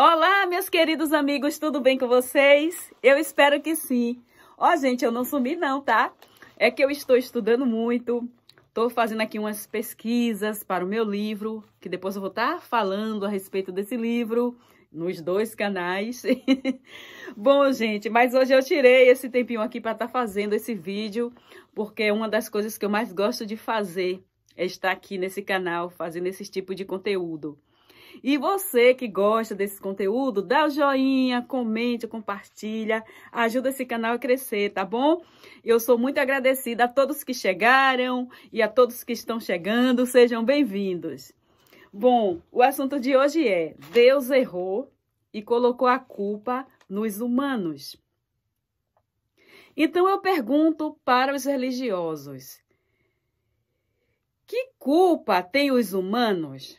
Olá, meus queridos amigos, tudo bem com vocês? Eu espero que sim. Ó, gente, eu não sumi não, tá? É que eu estou estudando muito, estou fazendo aqui umas pesquisas para o meu livro, que depois eu vou estar tá falando a respeito desse livro nos dois canais. Bom, gente, mas hoje eu tirei esse tempinho aqui para estar tá fazendo esse vídeo, porque é uma das coisas que eu mais gosto de fazer é estar aqui nesse canal, fazendo esse tipo de conteúdo. E você que gosta desse conteúdo, dá o joinha, comente, compartilha, ajuda esse canal a crescer, tá bom? Eu sou muito agradecida a todos que chegaram e a todos que estão chegando, sejam bem-vindos. Bom, o assunto de hoje é Deus errou e colocou a culpa nos humanos. Então eu pergunto para os religiosos: que culpa têm os humanos?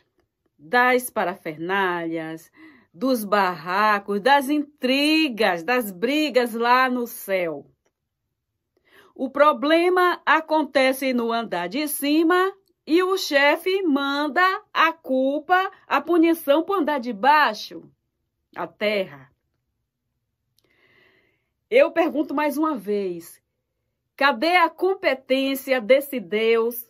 das parafernálias, dos barracos, das intrigas, das brigas lá no céu. O problema acontece no andar de cima e o chefe manda a culpa, a punição para andar de baixo, a terra. Eu pergunto mais uma vez: cadê a competência desse Deus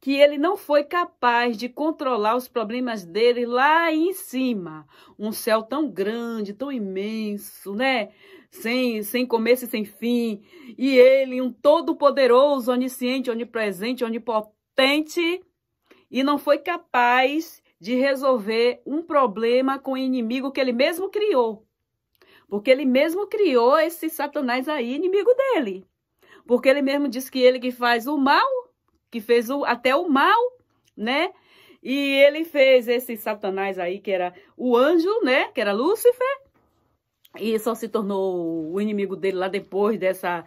que ele não foi capaz de controlar os problemas dele lá em cima. Um céu tão grande, tão imenso, né? Sem, sem começo e sem fim. E ele, um todo-poderoso, onisciente, onipresente, onipotente, e não foi capaz de resolver um problema com o inimigo que ele mesmo criou. Porque ele mesmo criou esse Satanás aí, inimigo dele. Porque ele mesmo diz que ele que faz o mal que fez o, até o mal, né? E ele fez esse Satanás aí, que era o anjo, né? Que era Lúcifer. E só se tornou o inimigo dele lá depois dessa,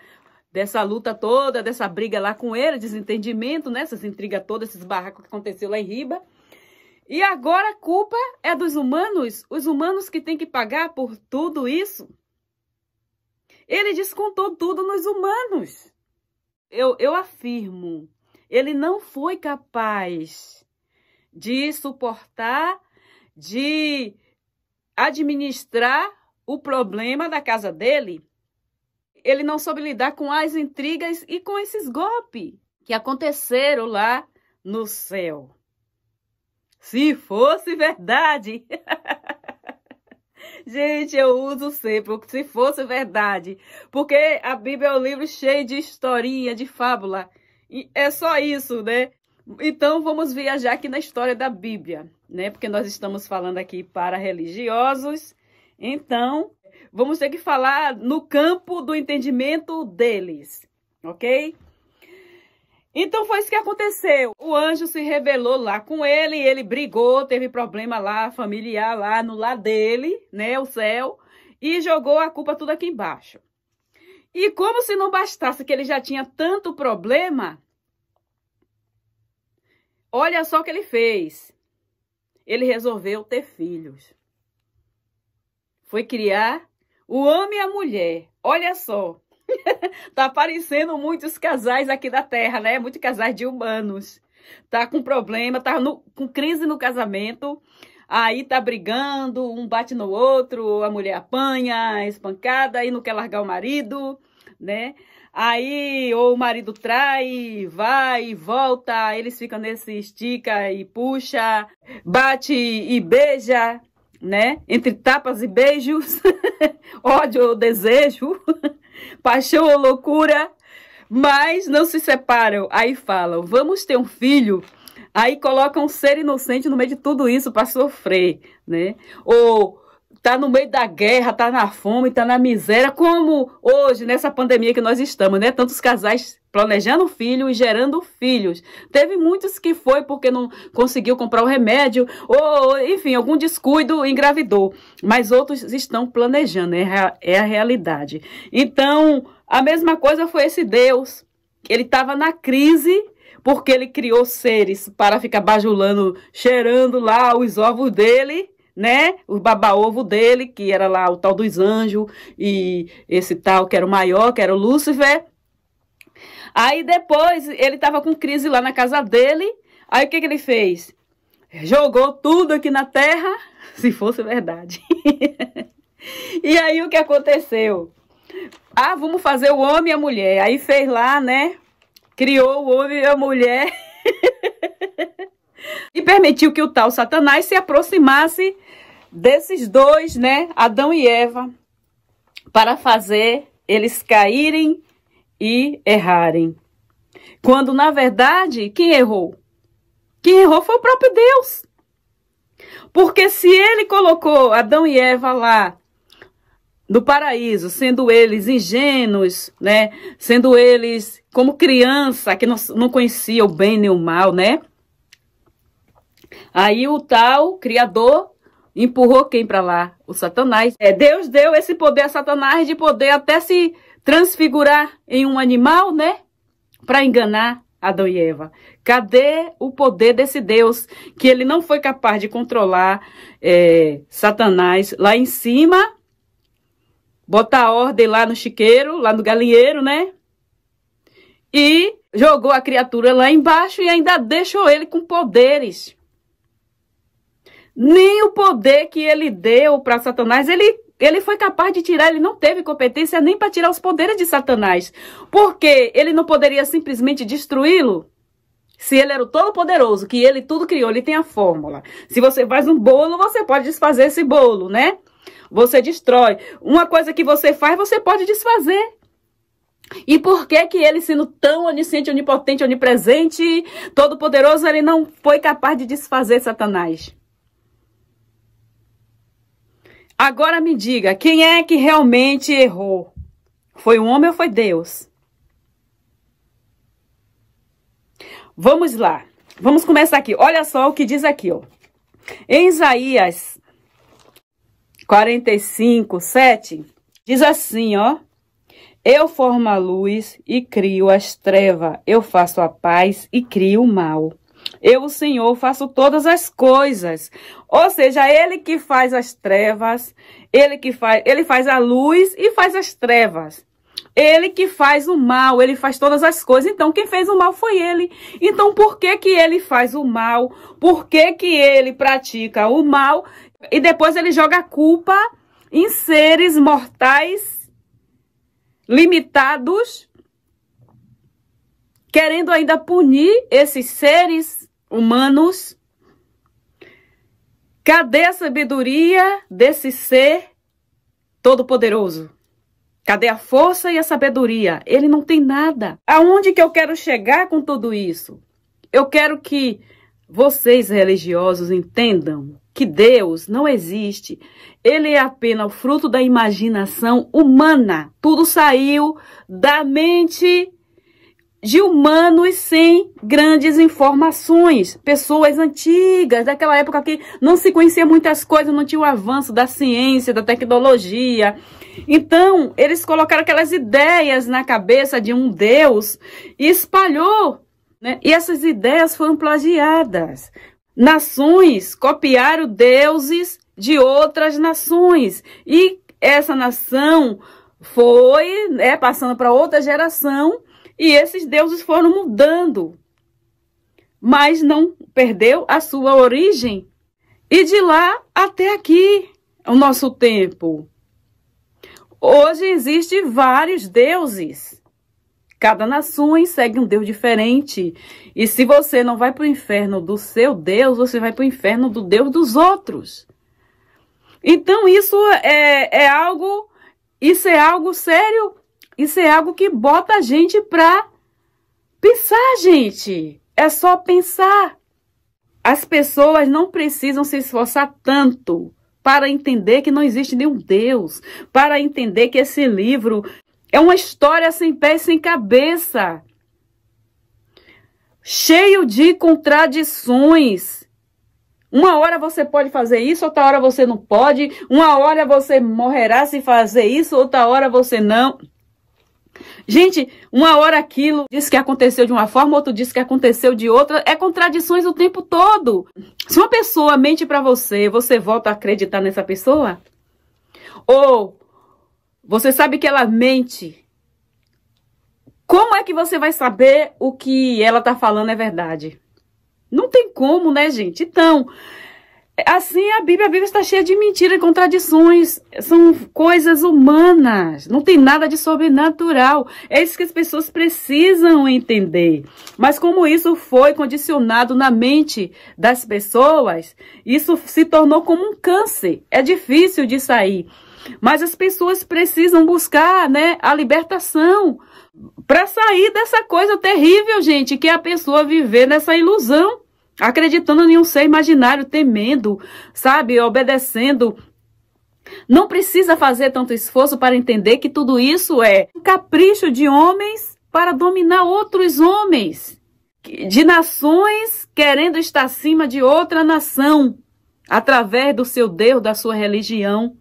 dessa luta toda, dessa briga lá com ele, desentendimento, né? Essas intrigas todas, esses barracos que aconteceu lá em Riba. E agora a culpa é dos humanos, os humanos que têm que pagar por tudo isso. Ele descontou tudo nos humanos. Eu, eu afirmo ele não foi capaz de suportar, de administrar o problema da casa dele. Ele não soube lidar com as intrigas e com esses golpes que aconteceram lá no céu. Se fosse verdade. Gente, eu uso sempre, se fosse verdade. Porque a Bíblia é um livro cheio de historinha, de fábula. E é só isso, né? Então vamos viajar aqui na história da Bíblia, né? Porque nós estamos falando aqui para religiosos. Então, vamos ter que falar no campo do entendimento deles, OK? Então foi isso que aconteceu. O anjo se revelou lá com ele, ele brigou, teve problema lá familiar lá no lado dele, né, o céu, e jogou a culpa tudo aqui embaixo. E como se não bastasse que ele já tinha tanto problema, olha só o que ele fez. Ele resolveu ter filhos. Foi criar o homem e a mulher. Olha só. tá aparecendo muitos casais aqui da Terra, né? Muitos casais de humanos. Tá com problema, tá no, com crise no casamento aí tá brigando, um bate no outro, a mulher apanha, é espancada, aí não quer largar o marido, né? Aí ou o marido trai, vai, volta, eles ficam nesse estica e puxa, bate e beija, né? Entre tapas e beijos, ódio ou desejo, paixão ou loucura, mas não se separam. Aí falam: vamos ter um filho Aí coloca um ser inocente no meio de tudo isso para sofrer, né? Ou tá no meio da guerra, tá na fome, tá na miséria, como hoje nessa pandemia que nós estamos, né? Tantos casais planejando filho e gerando filhos. Teve muitos que foi porque não conseguiu comprar o remédio ou, enfim, algum descuido engravidou, mas outros estão planejando, é a, é a realidade. Então, a mesma coisa foi esse Deus. Ele estava na crise porque ele criou seres para ficar bajulando, cheirando lá os ovos dele, né? O baba-ovo dele, que era lá o tal dos anjos, e esse tal que era o maior, que era o Lúcifer. Aí depois ele estava com crise lá na casa dele. Aí o que, que ele fez? Jogou tudo aqui na terra, se fosse verdade. e aí o que aconteceu? Ah, vamos fazer o homem e a mulher. Aí fez lá, né? criou o homem e a mulher e permitiu que o tal Satanás se aproximasse desses dois, né, Adão e Eva, para fazer eles caírem e errarem. Quando na verdade, quem errou? Quem errou foi o próprio Deus. Porque se ele colocou Adão e Eva lá no paraíso, sendo eles ingênuos, né, sendo eles como criança, que não, conhecia o bem nem o mal, né? Aí o tal criador empurrou quem para lá? O Satanás. É, Deus deu esse poder a Satanás de poder até se transfigurar em um animal, né? Para enganar Adão e Eva. Cadê o poder desse Deus que ele não foi capaz de controlar é, Satanás lá em cima, botar ordem lá no chiqueiro, lá no galinheiro, né? e jogou a criatura lá embaixo e ainda deixou ele com poderes. Nem o poder que ele deu para Satanás, ele, ele foi capaz de tirar, ele não teve competência nem para tirar os poderes de Satanás. Porque ele não poderia simplesmente destruí-lo? Se ele era o todo-poderoso, que ele tudo criou, ele tem a fórmula. Se você faz um bolo, você pode desfazer esse bolo, né? Você destrói. Uma coisa que você faz, você pode desfazer. E por que que ele, sendo tão onisciente, onipotente, onipresente, todo-poderoso, ele não foi capaz de desfazer Satanás? Agora me diga, quem é que realmente errou? Foi o um homem ou foi Deus? Vamos lá. Vamos começar aqui. Olha só o que diz aqui, ó. Em Isaías 45, 7, diz assim, ó. Eu formo a luz e crio as trevas, eu faço a paz e crio o mal. Eu, o Senhor, faço todas as coisas. Ou seja, Ele que faz as trevas, Ele que faz, Ele faz a luz e faz as trevas. Ele que faz o mal, ele faz todas as coisas. Então, quem fez o mal foi ele. Então, por que que ele faz o mal? Por que que ele pratica o mal? E depois ele joga a culpa em seres mortais limitados, querendo ainda punir esses seres humanos. Cadê a sabedoria desse ser todo-poderoso? Cadê a força e a sabedoria? Ele não tem nada. Aonde que eu quero chegar com tudo isso? Eu quero que vocês religiosos entendam que Deus não existe. Ele é apenas o fruto da imaginação humana. Tudo saiu da mente de humanos sem grandes informações, pessoas antigas, daquela época que não se conhecia muitas coisas, não tinha o avanço da ciência, da tecnologia. Então, eles colocaram aquelas ideias na cabeça de um Deus e espalhou né? E essas ideias foram plagiadas. Nações copiaram deuses de outras nações e essa nação foi né, passando para outra geração e esses deuses foram mudando, mas não perdeu a sua origem. E de lá até aqui, é o nosso tempo. Hoje existem vários deuses. Cada nação segue um Deus diferente. E se você não vai para o inferno do seu Deus, você vai para o inferno do Deus dos outros. Então isso é, é algo, isso é algo sério, isso é algo que bota a gente para pensar, gente. É só pensar. As pessoas não precisam se esforçar tanto para entender que não existe nenhum Deus, para entender que esse livro é uma história sem pé e sem cabeça. Cheio de contradições. Uma hora você pode fazer isso, outra hora você não pode. Uma hora você morrerá se fazer isso, outra hora você não. Gente, uma hora aquilo diz que aconteceu de uma forma, outro diz que aconteceu de outra. É contradições o tempo todo. Se uma pessoa mente para você, você volta a acreditar nessa pessoa? Ou você sabe que ela mente. Como é que você vai saber o que ela tá falando é verdade? Não tem como, né, gente? Então, assim a Bíblia, a Bíblia está cheia de mentiras e contradições. São coisas humanas. Não tem nada de sobrenatural. É isso que as pessoas precisam entender. Mas como isso foi condicionado na mente das pessoas, isso se tornou como um câncer. É difícil de sair. Mas as pessoas precisam buscar, né, a libertação para sair dessa coisa terrível, gente, que é a pessoa viver nessa ilusão, acreditando em um ser imaginário, temendo, sabe, obedecendo não precisa fazer tanto esforço para entender que tudo isso é um capricho de homens para dominar outros homens, de nações querendo estar acima de outra nação através do seu Deus, da sua religião.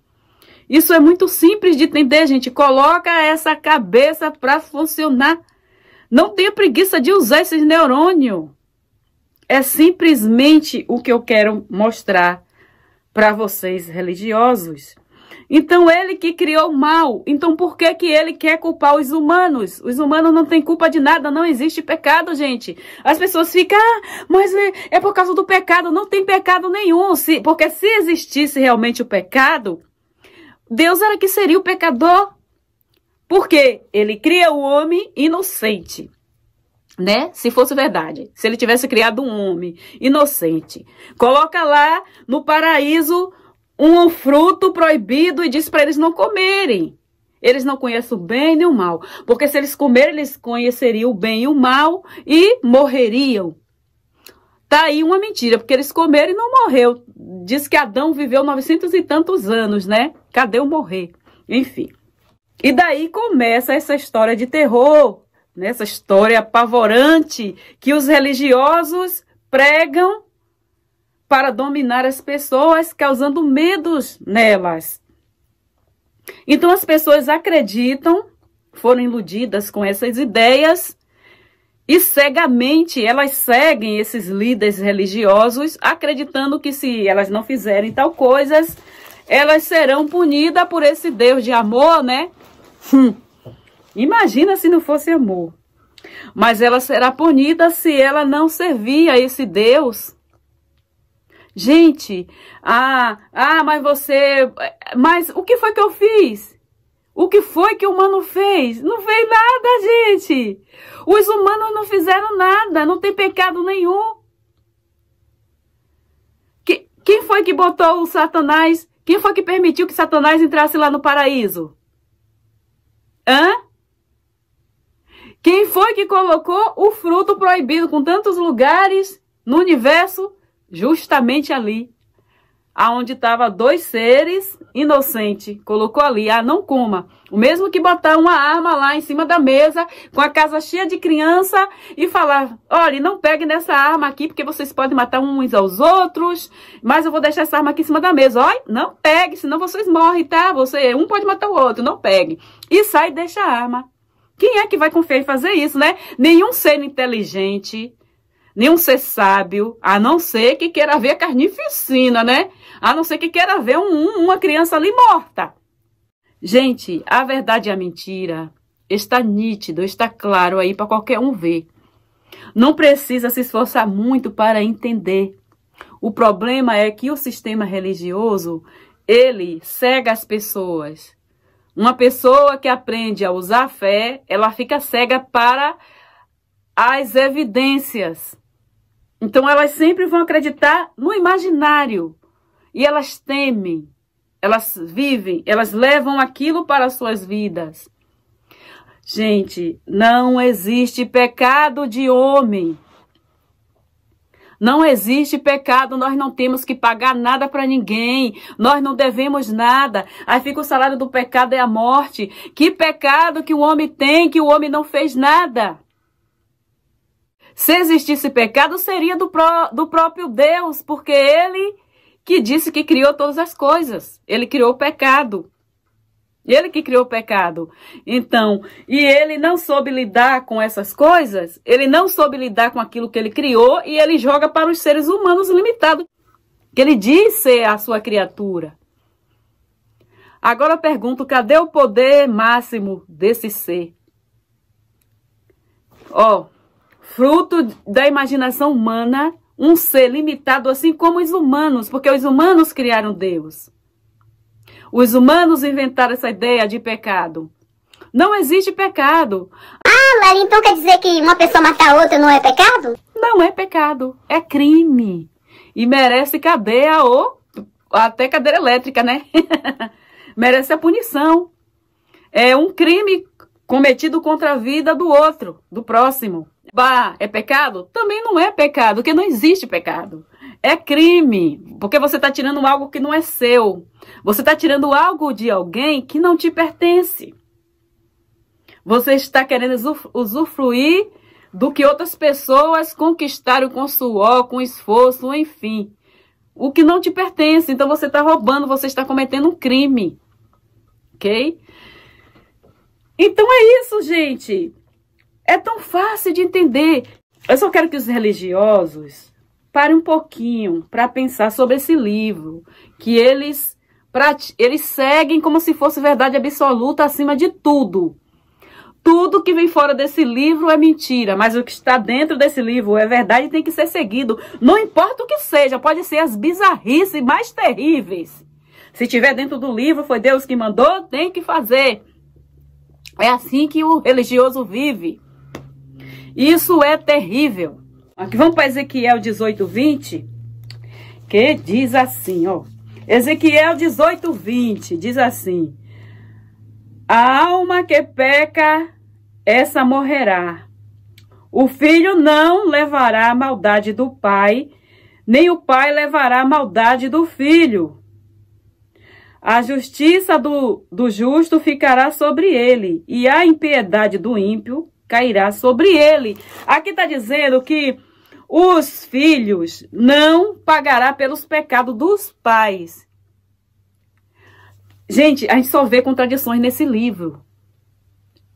Isso é muito simples de entender, gente. Coloca essa cabeça para funcionar. Não tenha preguiça de usar esses neurônios. É simplesmente o que eu quero mostrar para vocês religiosos. Então ele que criou o mal. Então por que que ele quer culpar os humanos? Os humanos não têm culpa de nada, não existe pecado, gente. As pessoas ficam, ah, mas é, é por causa do pecado, não tem pecado nenhum. Se, porque se existisse realmente o pecado, Deus era que seria o pecador. Porque ele cria o homem inocente, né? Se fosse verdade, se ele tivesse criado um homem inocente, coloca lá no paraíso um fruto proibido e diz para eles não comerem. Eles não conhecem o bem nem o mal, porque se eles comerem, eles conheceriam o bem e o mal e morreriam. Tá aí uma mentira, porque eles comeram e não morreu. Diz que Adão viveu 900 e tantos anos, né? Cadê o morrer? Enfim. E daí começa essa história de terror, nessa né? história apavorante que os religiosos pregam para dominar as pessoas, causando medos nelas. Então as pessoas acreditam, foram iludidas com essas ideias e cegamente elas seguem esses líderes religiosos, acreditando que se elas não fizerem tal coisas, elas serão punidas por esse Deus de amor, né? Hum. Imagina se não fosse amor. Mas ela será punida se ela não servir a esse Deus. Gente, ah, ah, mas você, mas o que foi que eu fiz? O que foi que o humano fez? Não fez nada, gente. Os humanos não fizeram nada, não tem pecado nenhum. Que, quem foi que botou o Satanás? Quem foi que permitiu que Satanás entrasse lá no paraíso? Hã? Quem foi que colocou o fruto proibido com tantos lugares no universo? Justamente ali aonde estava dois seres inocentes. Colocou ali, ah, não coma. O mesmo que botar uma arma lá em cima da mesa, com a casa cheia de criança, e falar, olha, não pegue nessa arma aqui, porque vocês podem matar uns aos outros, mas eu vou deixar essa arma aqui em cima da mesa. Olha, não pegue, senão vocês morrem, tá? Você, um pode matar o outro, não pegue. E sai e deixa a arma. Quem é que vai confiar em fazer isso, né? Nenhum ser inteligente, nenhum ser sábio, a não ser que queira ver a carnificina, né? A não ser que queira ver um, uma criança ali morta. Gente, a verdade e a mentira está nítido, está claro aí para qualquer um ver. Não precisa se esforçar muito para entender. O problema é que o sistema religioso, ele cega as pessoas. Uma pessoa que aprende a usar a fé, ela fica cega para as evidências. Então elas sempre vão acreditar no imaginário. E elas temem, elas vivem, elas levam aquilo para as suas vidas. Gente, não existe pecado de homem. Não existe pecado, nós não temos que pagar nada para ninguém, nós não devemos nada. Aí fica o salário do pecado é a morte. Que pecado que o homem tem que o homem não fez nada? Se existisse pecado, seria do, pró do próprio Deus, porque ele que disse que criou todas as coisas. Ele criou o pecado. Ele que criou o pecado. Então, e ele não soube lidar com essas coisas, ele não soube lidar com aquilo que ele criou e ele joga para os seres humanos limitados, que ele diz ser a sua criatura. Agora eu pergunto, cadê o poder máximo desse ser? Ó, oh, fruto da imaginação humana, um ser limitado, assim como os humanos, porque os humanos criaram Deus. Os humanos inventaram essa ideia de pecado. Não existe pecado. Ah, Lara, então quer dizer que uma pessoa matar outra não é pecado? Não é pecado, é crime. E merece cadeia ou até cadeira elétrica, né? merece a punição. É um crime cometido contra a vida do outro, do próximo. Bah, é pecado? Também não é pecado, porque não existe pecado. É crime, porque você está tirando algo que não é seu. Você está tirando algo de alguém que não te pertence. Você está querendo usufruir do que outras pessoas conquistaram com suor, com esforço, enfim. O que não te pertence. Então você está roubando, você está cometendo um crime. Ok? Então é isso, gente. É tão fácil de entender. Eu só quero que os religiosos parem um pouquinho para pensar sobre esse livro, que eles, eles seguem como se fosse verdade absoluta acima de tudo. Tudo que vem fora desse livro é mentira, mas o que está dentro desse livro é verdade e tem que ser seguido. Não importa o que seja, pode ser as bizarrices mais terríveis. Se tiver dentro do livro, foi Deus que mandou, tem que fazer. É assim que o religioso vive. Isso é terrível. Aqui vamos para Ezequiel 18, 20, que diz assim, ó. Ezequiel 18, 20, diz assim. A alma que peca, essa morrerá. O filho não levará a maldade do pai, nem o pai levará a maldade do filho. A justiça do, do justo ficará sobre ele, e a impiedade do ímpio cairá sobre ele. Aqui está dizendo que os filhos não pagará pelos pecados dos pais. Gente, a gente só vê contradições nesse livro.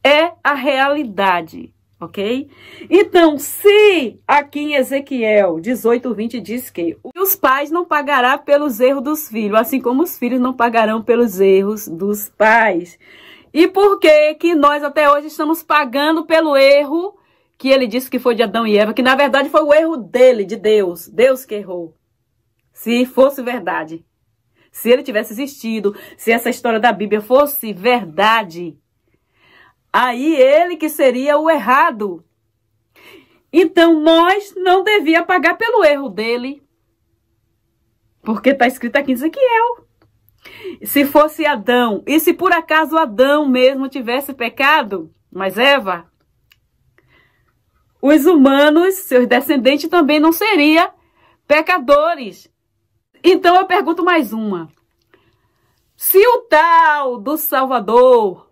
É a realidade, ok? Então, se aqui em Ezequiel 18, 20 diz que os pais não pagará pelos erros dos filhos, assim como os filhos não pagarão pelos erros dos pais. E por que que nós até hoje estamos pagando pelo erro que ele disse que foi de Adão e Eva, que na verdade foi o erro dele, de Deus, Deus que errou. Se fosse verdade, se ele tivesse existido, se essa história da Bíblia fosse verdade, aí ele que seria o errado. Então nós não devia pagar pelo erro dele. Porque está escrito aqui, em Ezequiel. Se fosse Adão, e se por acaso Adão mesmo tivesse pecado, mas Eva, os humanos, seus descendentes também não seriam pecadores. Então eu pergunto mais uma. Se o tal do Salvador,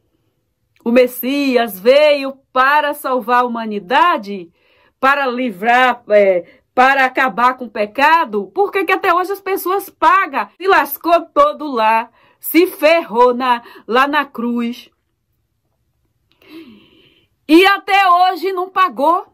o Messias, veio para salvar a humanidade, para livrar, é, para acabar com o pecado, por que, que até hoje as pessoas pagam? Se lascou todo lá, se ferrou na, lá na cruz. E até hoje não pagou.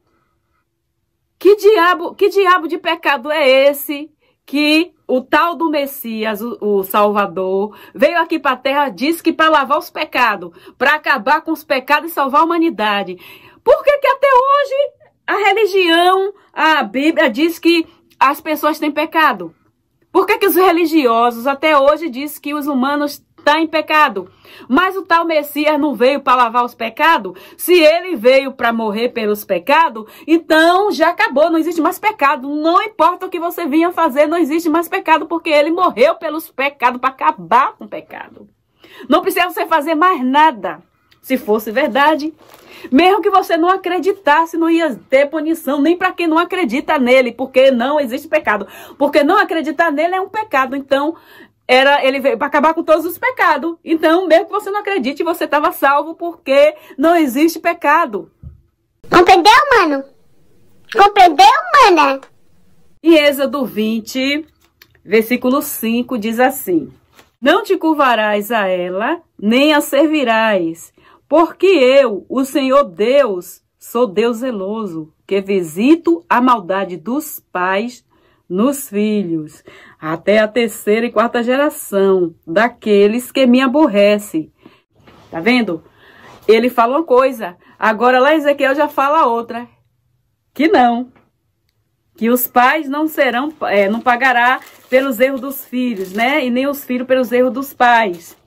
Que diabo, que diabo de pecado é esse que o tal do Messias, o, o Salvador, veio aqui para a terra, disse que para lavar os pecados, para acabar com os pecados e salvar a humanidade. Por que que até hoje a religião, a Bíblia diz que as pessoas têm pecado. Por que, que os religiosos até hoje dizem que os humanos está em pecado. Mas o tal Messias não veio para lavar os pecados? Se ele veio para morrer pelos pecados, então já acabou, não existe mais pecado. Não importa o que você vinha fazer, não existe mais pecado, porque ele morreu pelos pecados para acabar com o pecado. Não precisa você fazer mais nada se fosse verdade. Mesmo que você não acreditasse, não ia ter punição, nem para quem não acredita nele, porque não existe pecado. Porque não acreditar nele é um pecado. Então, era ele veio para acabar com todos os pecados. Então, mesmo que você não acredite, você estava salvo porque não existe pecado. Compreendeu, mano? Compreendeu, mana? E Êxodo 20, versículo 5 diz assim: Não te curvarás a ela, nem a servirás porque eu, o Senhor Deus, sou Deus zeloso, que visito a maldade dos pais nos filhos, até a terceira e quarta geração daqueles que me aborrecem. Tá vendo? Ele fala uma coisa, agora lá Ezequiel já fala outra. Que não. Que os pais não serão, é, não pagará pelos erros dos filhos, né? E nem os filhos pelos erros dos pais.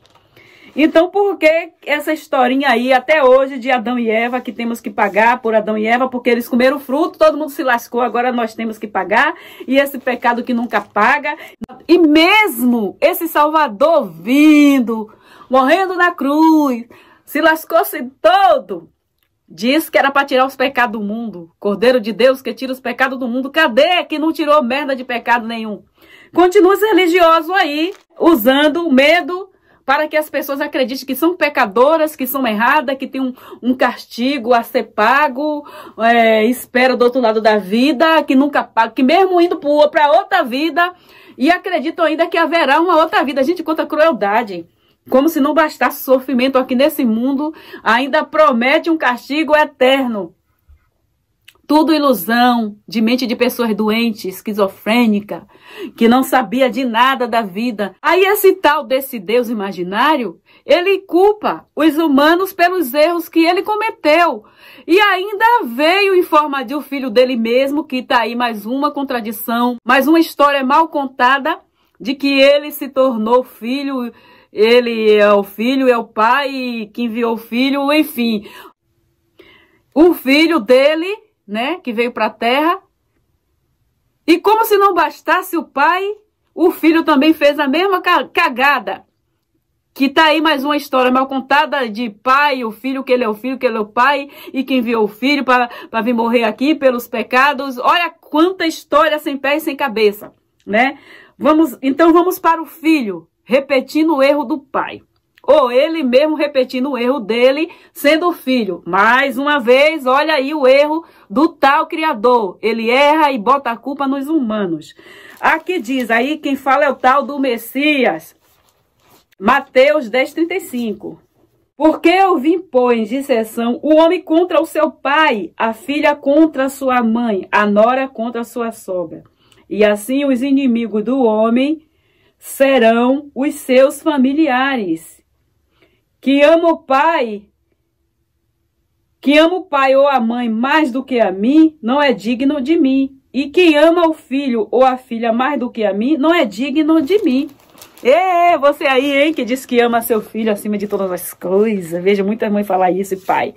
Então, por que essa historinha aí, até hoje, de Adão e Eva, que temos que pagar por Adão e Eva, porque eles comeram fruto, todo mundo se lascou, agora nós temos que pagar, e esse pecado que nunca paga. E mesmo esse Salvador vindo, morrendo na cruz, se lascou-se todo, Diz que era para tirar os pecados do mundo. Cordeiro de Deus que tira os pecados do mundo. Cadê que não tirou merda de pecado nenhum? Continua esse religioso aí, usando medo para que as pessoas acreditem que são pecadoras, que são erradas, que tem um, um castigo a ser pago, é, espera do outro lado da vida, que nunca paga, que mesmo indo para outra vida, e acreditam ainda que haverá uma outra vida. A gente conta crueldade. Como se não bastasse sofrimento aqui nesse mundo, ainda promete um castigo eterno tudo ilusão de mente de pessoas doentes, esquizofrênica, que não sabia de nada da vida. Aí esse tal desse Deus imaginário, ele culpa os humanos pelos erros que ele cometeu. E ainda veio em forma de o um filho dele mesmo, que está aí mais uma contradição, mais uma história mal contada de que ele se tornou filho, ele é o filho, é o pai que enviou o filho, enfim. O filho dele né, que veio para a terra. E como se não bastasse o pai, o filho também fez a mesma cagada. Que tá aí mais uma história mal contada de pai, o filho, que ele é o filho, que ele é o pai, e que enviou o filho para vir morrer aqui pelos pecados. Olha quanta história sem pé e sem cabeça, né? Vamos, então vamos para o filho, repetindo o erro do pai. Ou ele mesmo repetindo o erro dele sendo filho. Mais uma vez, olha aí o erro do tal criador. Ele erra e bota a culpa nos humanos. Aqui diz aí quem fala é o tal do Messias. Mateus 10, 35. Porque eu vim pôr em disseção o homem contra o seu pai, a filha contra sua mãe, a nora contra sua sogra. E assim os inimigos do homem serão os seus familiares que ama o pai, que ama o pai ou a mãe mais do que a mim, não é digno de mim. E quem ama o filho ou a filha mais do que a mim, não é digno de mim. É, você aí, hein, que diz que ama seu filho acima de todas as coisas. Veja muita mãe falar isso, e pai,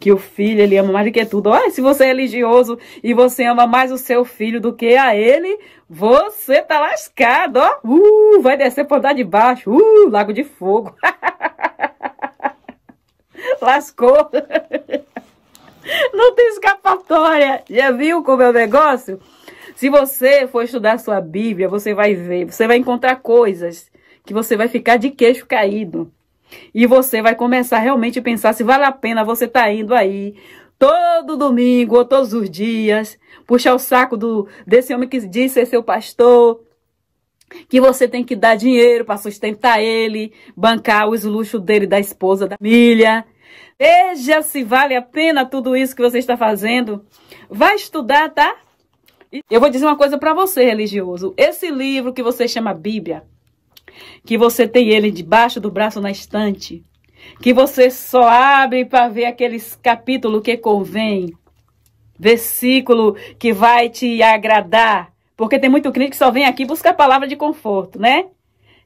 que o filho ele ama mais do que tudo. Olha, se você é religioso e você ama mais o seu filho do que a ele, você tá lascado, ó. Uh, vai descer por dar de baixo. Uh, lago de fogo. Lascou. Não tem escapatória. Já viu como é o negócio? Se você for estudar sua Bíblia, você vai ver, você vai encontrar coisas que você vai ficar de queixo caído. E você vai começar realmente a pensar se vale a pena você estar tá indo aí todo domingo ou todos os dias, puxar o saco do, desse homem que disse ser seu pastor, que você tem que dar dinheiro para sustentar ele, bancar os luxos dele, da esposa, da família. Veja se vale a pena tudo isso que você está fazendo. Vai estudar, tá? Eu vou dizer uma coisa para você, religioso. Esse livro que você chama Bíblia, que você tem ele debaixo do braço na estante, que você só abre para ver aqueles capítulos que convém, versículo que vai te agradar, porque tem muito crente que só vem aqui buscar a palavra de conforto, né?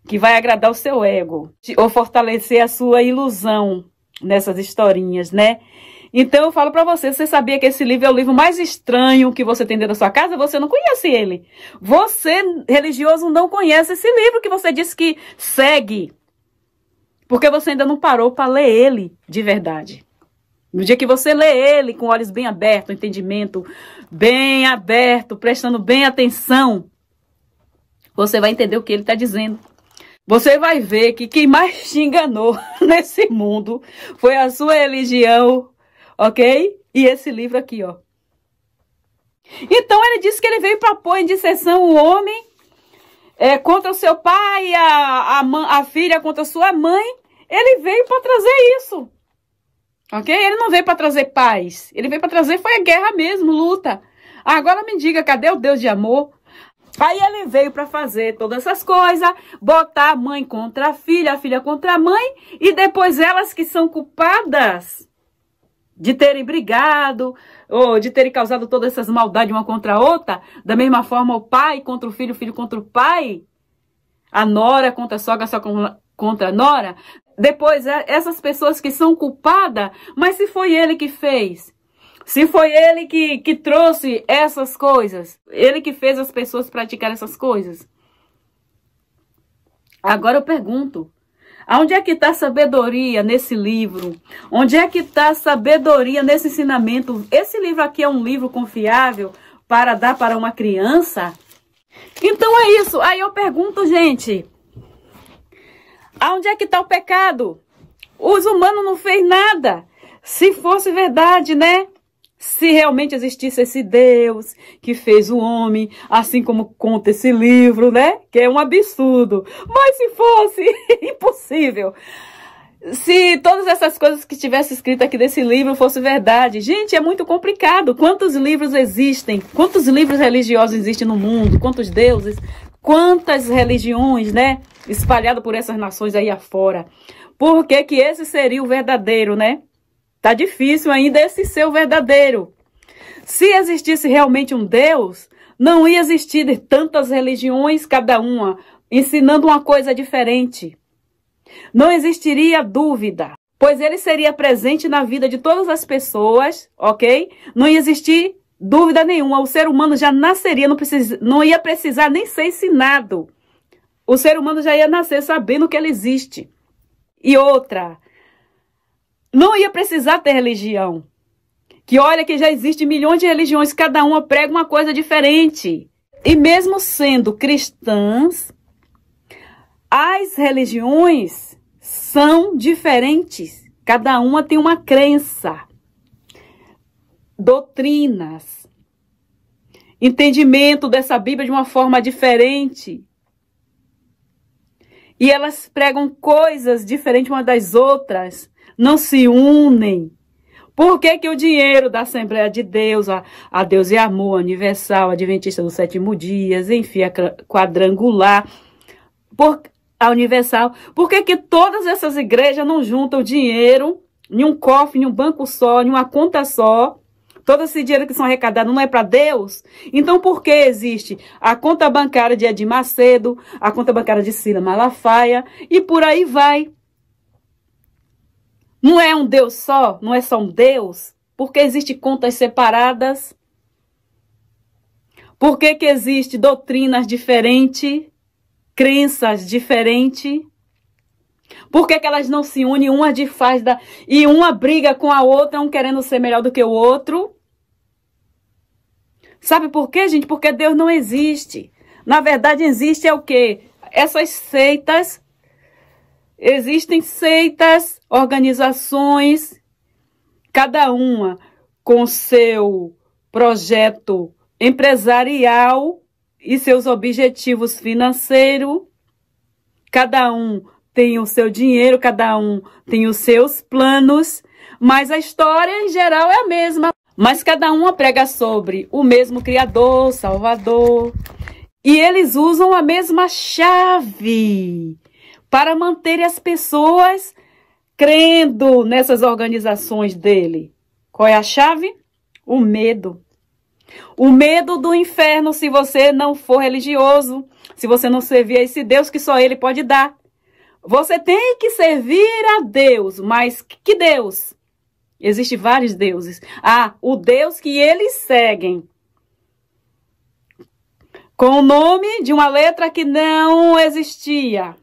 Que vai agradar o seu ego, ou fortalecer a sua ilusão nessas historinhas, né? Então eu falo para você, você sabia que esse livro é o livro mais estranho que você tem dentro da sua casa? Você não conhece ele. Você, religioso, não conhece esse livro que você disse que segue. Porque você ainda não parou para ler ele de verdade. No dia que você lê ele com olhos bem abertos, entendimento bem aberto, prestando bem atenção, você vai entender o que ele está dizendo. Você vai ver que quem mais te enganou nesse mundo foi a sua religião, ok? E esse livro aqui, ó. Então ele disse que ele veio para pôr em dissessão o homem é, contra o seu pai, a, a, a filha contra a sua mãe. Ele veio para trazer isso. Ok? Ele não veio para trazer paz. Ele veio para trazer foi a guerra mesmo, luta. Agora me diga, cadê o Deus de amor? Aí ele veio para fazer todas essas coisas, botar a mãe contra a filha, a filha contra a mãe, e depois elas que são culpadas de terem brigado, ou de terem causado todas essas maldades uma contra a outra, da mesma forma o pai contra o filho, o filho contra o pai, a nora contra a sogra, sogra contra a nora, depois é, essas pessoas que são culpadas, mas se foi ele que fez, se foi ele que, que trouxe essas coisas, ele que fez as pessoas praticar essas coisas. Agora eu pergunto, Onde é que está sabedoria nesse livro? Onde é que está sabedoria nesse ensinamento? Esse livro aqui é um livro confiável para dar para uma criança? Então é isso. Aí eu pergunto, gente, aonde é que está o pecado? Os humanos não fez nada. Se fosse verdade, né? Se realmente existisse esse Deus que fez o homem, assim como conta esse livro, né? Que é um absurdo. Mas se fosse, impossível. Se todas essas coisas que tivesse escrito aqui desse livro fosse verdade, gente, é muito complicado. Quantos livros existem? Quantos livros religiosos existem no mundo? Quantos deuses? Quantas religiões, né? Espalhadas por essas nações aí afora. Por que que esse seria o verdadeiro, né? Tá difícil ainda esse ser o verdadeiro. Se existisse realmente um Deus, não ia existir tantas religiões, cada uma ensinando uma coisa diferente. Não existiria dúvida, pois ele seria presente na vida de todas as pessoas, ok? Não ia existir dúvida nenhuma. O ser humano já nasceria, não, precis, não ia precisar nem ser ensinado. O ser humano já ia nascer sabendo que ele existe. E outra, não ia precisar ter religião. Que olha que já existe milhões de religiões, cada uma prega uma coisa diferente. E mesmo sendo cristãs, as religiões são diferentes. Cada uma tem uma crença, doutrinas, entendimento dessa Bíblia de uma forma diferente. E elas pregam coisas diferentes umas das outras não se unem. Por que, que o dinheiro da Assembleia de Deus, a, a Deus e Amor, Universal, Adventista do Sétimo Dias, enfim, a Quadrangular, por, a Universal, por que, que todas essas igrejas não juntam dinheiro em um cofre, em um banco só, em uma conta só? Todo esse dinheiro que são arrecadados não é para Deus? Então por que existe a conta bancária de Edir Macedo, a conta bancária de Cila Malafaia e por aí vai? Não é um Deus só, não é só um Deus? Porque existem contas separadas? Por que, que existem doutrinas diferentes, crenças diferentes? Por que, que elas não se unem, uma de faz da, e uma briga com a outra, um querendo ser melhor do que o outro? Sabe por quê, gente? Porque Deus não existe. Na verdade, existe é o quê? Essas seitas Existem seitas, organizações, cada uma com seu projeto empresarial e seus objetivos financeiros. Cada um tem o seu dinheiro, cada um tem os seus planos, mas a história em geral é a mesma. Mas cada uma prega sobre o mesmo Criador, Salvador. E eles usam a mesma chave para manter as pessoas crendo nessas organizações dele. Qual é a chave? O medo. O medo do inferno se você não for religioso, se você não servir a esse Deus que só ele pode dar. Você tem que servir a Deus, mas que Deus? Existem vários deuses. Ah, o Deus que eles seguem. Com o nome de uma letra que não existia.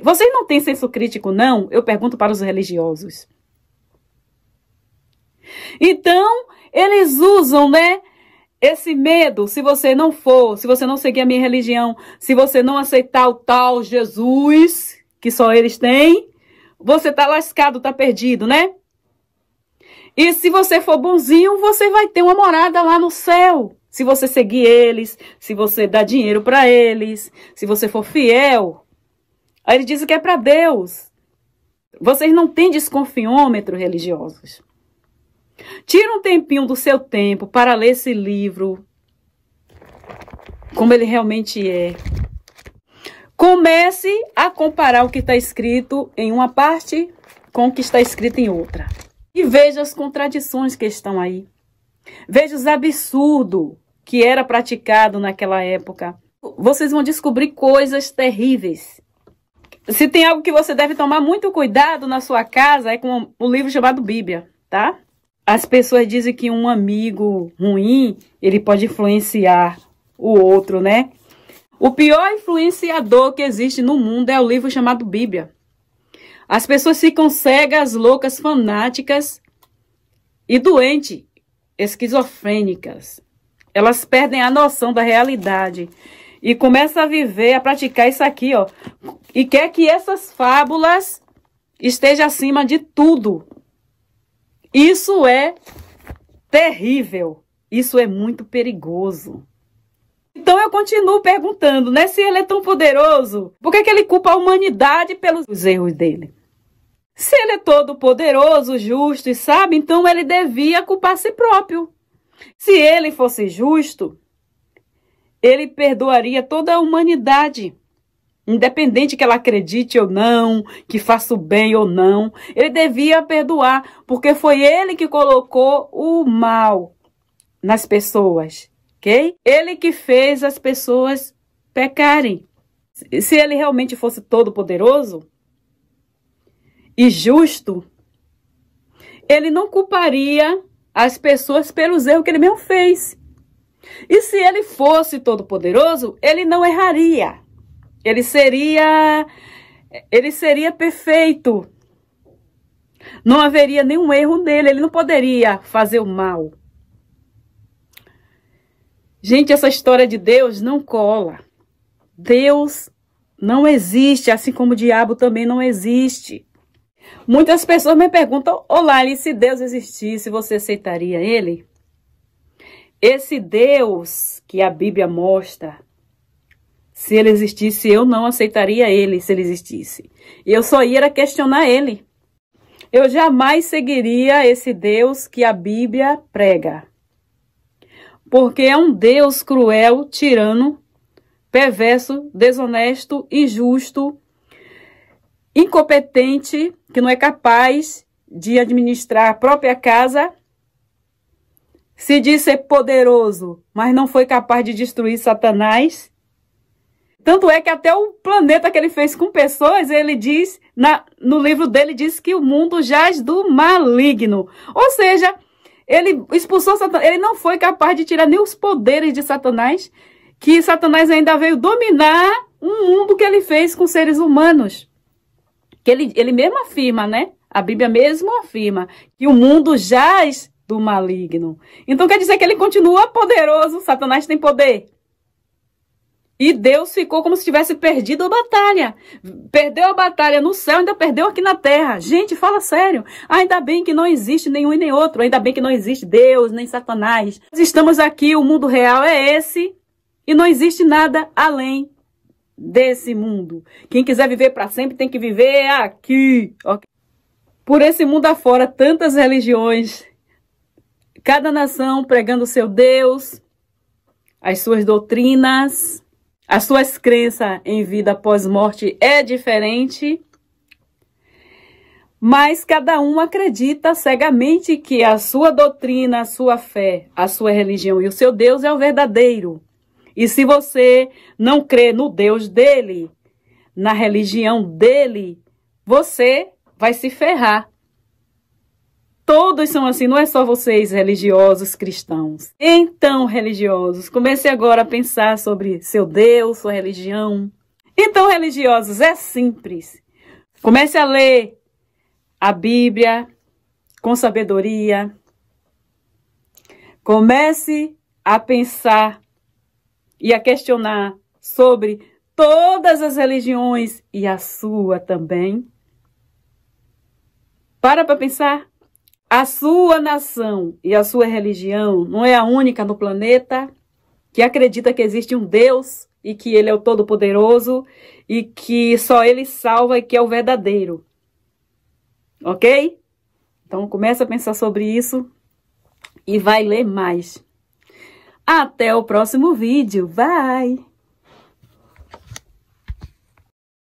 Vocês não têm senso crítico, não? Eu pergunto para os religiosos. Então, eles usam, né? Esse medo, se você não for, se você não seguir a minha religião, se você não aceitar o tal Jesus, que só eles têm, você tá lascado, tá perdido, né? E se você for bonzinho, você vai ter uma morada lá no céu. Se você seguir eles, se você dar dinheiro para eles, se você for fiel Aí ele diz que é para Deus. Vocês não têm desconfiômetro religiosos. Tira um tempinho do seu tempo para ler esse livro como ele realmente é. Comece a comparar o que está escrito em uma parte com o que está escrito em outra. E veja as contradições que estão aí. Veja os absurdos que era praticado naquela época. Vocês vão descobrir coisas terríveis se tem algo que você deve tomar muito cuidado na sua casa é com o livro chamado Bíblia, tá? As pessoas dizem que um amigo ruim, ele pode influenciar o outro, né? O pior influenciador que existe no mundo é o livro chamado Bíblia. As pessoas ficam cegas, loucas, fanáticas e doentes, esquizofrênicas. Elas perdem a noção da realidade e começa a viver, a praticar isso aqui, ó. E quer que essas fábulas estejam acima de tudo. Isso é terrível. Isso é muito perigoso. Então eu continuo perguntando, né? Se ele é tão poderoso, por que, é que ele culpa a humanidade pelos erros dele? Se ele é todo poderoso, justo e sabe, então ele devia culpar si próprio. Se ele fosse justo, ele perdoaria toda a humanidade. Independente que ela acredite ou não, que faça o bem ou não, ele devia perdoar, porque foi ele que colocou o mal nas pessoas, ok? Ele que fez as pessoas pecarem. Se ele realmente fosse todo-poderoso e justo, ele não culparia as pessoas pelos erros que ele mesmo fez. E se ele fosse todo-poderoso, ele não erraria. Ele seria ele seria perfeito. Não haveria nenhum erro nele, ele não poderia fazer o mal. Gente, essa história de Deus não cola. Deus não existe, assim como o diabo também não existe. Muitas pessoas me perguntam: Olá, e se Deus existisse, você aceitaria ele? Esse Deus que a Bíblia mostra, se ele existisse, eu não aceitaria ele se ele existisse. E eu só ia questionar ele. Eu jamais seguiria esse Deus que a Bíblia prega. Porque é um Deus cruel, tirano, perverso, desonesto, injusto, incompetente, que não é capaz de administrar a própria casa se diz ser poderoso, mas não foi capaz de destruir Satanás? Tanto é que até o planeta que ele fez com pessoas, ele diz, na, no livro dele, diz que o mundo jaz do maligno. Ou seja, ele expulsou Satanás, ele não foi capaz de tirar nem os poderes de Satanás, que Satanás ainda veio dominar um mundo que ele fez com seres humanos. Que ele, ele mesmo afirma, né? A Bíblia mesmo afirma que o mundo jaz do maligno. Então quer dizer que ele continua poderoso, Satanás tem poder. E Deus ficou como se tivesse perdido a batalha. Perdeu a batalha no céu, ainda perdeu aqui na terra. Gente, fala sério. Ah, ainda bem que não existe nenhum e nem outro. Ainda bem que não existe Deus, nem Satanás. Nós estamos aqui, o mundo real é esse. E não existe nada além desse mundo. Quem quiser viver para sempre tem que viver aqui. Okay? Por esse mundo afora, tantas religiões Cada nação pregando seu Deus, as suas doutrinas, as suas crenças em vida após morte é diferente. Mas cada um acredita cegamente que a sua doutrina, a sua fé, a sua religião e o seu Deus é o verdadeiro. E se você não crê no Deus dele, na religião dele, você vai se ferrar. Todos são assim, não é só vocês, religiosos cristãos. Então, religiosos, comece agora a pensar sobre seu Deus, sua religião. Então, religiosos, é simples. Comece a ler a Bíblia com sabedoria. Comece a pensar e a questionar sobre todas as religiões e a sua também. Para para pensar a sua nação e a sua religião não é a única no planeta que acredita que existe um Deus e que ele é o Todo-Poderoso e que só ele salva e que é o verdadeiro. Ok? Então começa a pensar sobre isso e vai ler mais. Até o próximo vídeo. Bye!